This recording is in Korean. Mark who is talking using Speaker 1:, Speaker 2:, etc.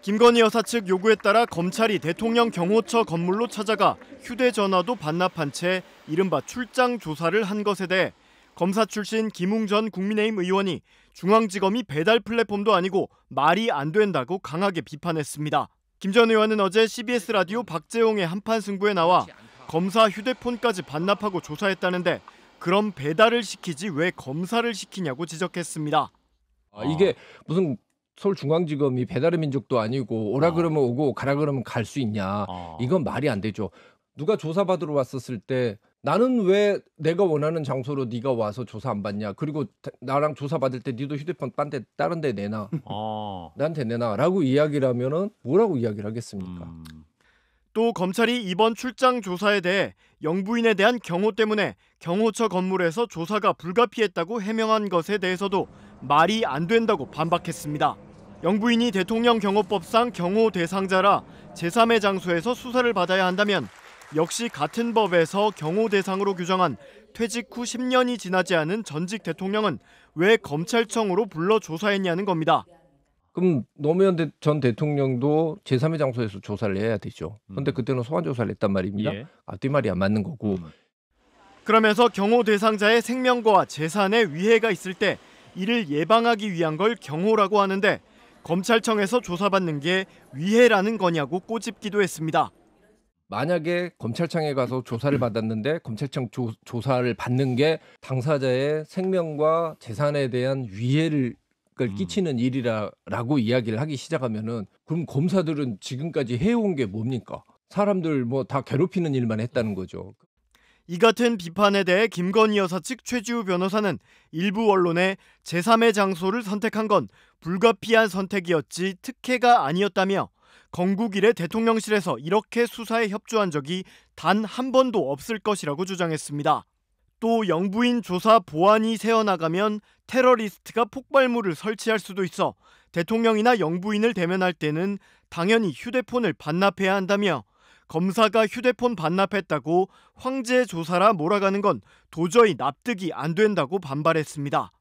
Speaker 1: 김건희 여사 측 요구에 따라 검찰이 대통령 경호처 건물로 찾아가 휴대전화도 반납한 채 이른바 출장 조사를 한 것에 대해 검사 출신 김웅 전 국민의힘 의원이 중앙지검이 배달 플랫폼도 아니고 말이 안 된다고 강하게 비판했습니다. 김 전 의원은 어제 CBS 라디오 박재홍의 한판 승부에 나와 검사 휴대폰까지 반납하고 조사했다는데 그럼 배달을 시키지 왜
Speaker 2: 검사를 시키냐고 지적했습니다. 아, 이게 무슨 서울중앙지검이 배달의 민족도 아니고 오라 아. 그러면 오고 가라 그러면 갈 수 있냐. 아. 이건 말이 안 되죠. 누가 조사받으러 왔었을 때 나는 왜 내가 원하는 장소로 네가 와서 조사 안 받냐 그리고 나랑 조사 받을 때 니도 휴대폰 딴데 다른 데 내놔 아. 나한테 내놔라고 이야기를 하면은 뭐라고 이야기를 하겠습니까 음. 또 검찰이 이번 출장
Speaker 1: 조사에 대해 영부인에 대한 경호 때문에 경호처 건물에서 조사가 불가피했다고 해명한 것에 대해서도 말이 안 된다고 반박했습니다. 영부인이 대통령 경호법상 경호 대상자라 제3의 장소에서 수사를 받아야 한다면 역시 같은 법에서 경호 대상으로 규정한 퇴직 후 10년이 지나지 않은 전직 대통령은 왜 검찰청으로 불러 조사했냐는 겁니다.
Speaker 2: 그럼 노무현 전 대통령도 제3의 장소에서 조사를 해야 되죠. 그런데 음. 그때는 소환 조사를 했단 말입니다. 예. 아, 뒷말이 그 안 맞는 거고. 음.
Speaker 1: 그러면서 경호 대상자의 생명과 재산에 위해가 있을 때 이를 예방하기 위한 걸 경호라고 하는데 검찰청에서 조사받는 게 위해라는 거냐고 꼬집기도 했습니다.
Speaker 2: 만약에 검찰청에 가서 조사를 받았는데 검찰청 조, 조사를 받는 게 당사자의 생명과 재산에 대한 위해를 걸 음. 끼치는 일이라고 이야기를 하기 시작하면은 그럼 검사들은 지금까지 해온 게 뭡니까? 사람들 뭐 다 괴롭히는 일만 했다는 거죠. 이 같은 비판에 대해 김건희 여사 측 최지우 변호사는
Speaker 1: 일부 언론에 제3의 장소를 선택한 건 불가피한 선택이었지 특혜가 아니었다며 건국 일의 대통령실에서 이렇게 수사에 협조한 적이 단 한 번도 없을 것이라고 주장했습니다. 또 영부인 조사 보안이 새어나가면 테러리스트가 폭발물을 설치할 수도 있어 대통령이나 영부인을 대면할 때는 당연히 휴대폰을 반납해야 한다며 검사가 휴대폰 반납했다고 황제 조사라 몰아가는 건 도저히 납득이 안 된다고 반발했습니다.